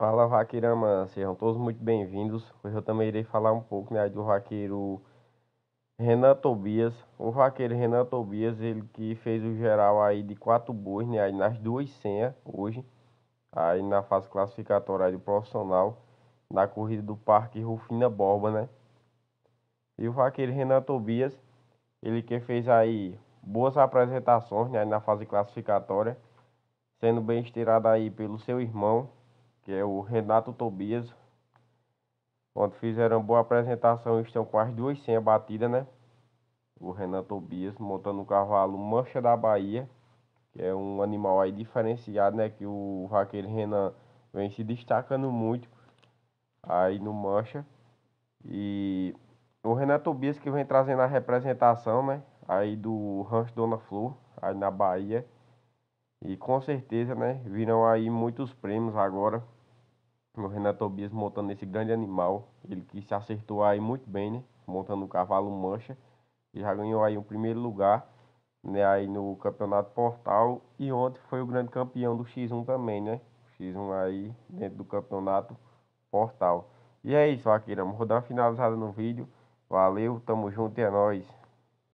Fala Vaqueirama, sejam todos muito bem-vindos. Hoje eu também irei falar um pouco né, do vaqueiro Renan Tobias. O vaqueiro Renan Tobias, ele que fez o geral aí de quatro boas né, aí nas duas senhas hoje, aí na fase classificatória do profissional, na corrida do Parque Rufina Borba, né? E o vaqueiro Renan Tobias, ele que fez aí boas apresentações né, na fase classificatória, sendo bem estirado aí pelo seu irmão, que é o Renato Tobias. Onde fizeram boa apresentação estão com as duas sem batidas, né? O Renato Tobias montando o cavalo Mancha da Bahia, que é um animal aí diferenciado, né? Que o Raquel Renan vem se destacando muito aí no Mancha. E o Renato Tobias que vem trazendo a representação, né? Aí do Rancho Dona Flor, aí na Bahia. E com certeza, né? Virão aí muitos prêmios agora. O Renato Tobias montando esse grande animal. Ele que se acertou aí muito bem, né? Montando o cavalo mancha. E já ganhou aí o primeiro lugar. Né, aí no campeonato portal e ontem foi o grande campeão do X1 também, né? X1 aí dentro do campeonato portal. E é isso, Akira. Vamos rodar uma finalizada no vídeo. Valeu, tamo junto e é nóis.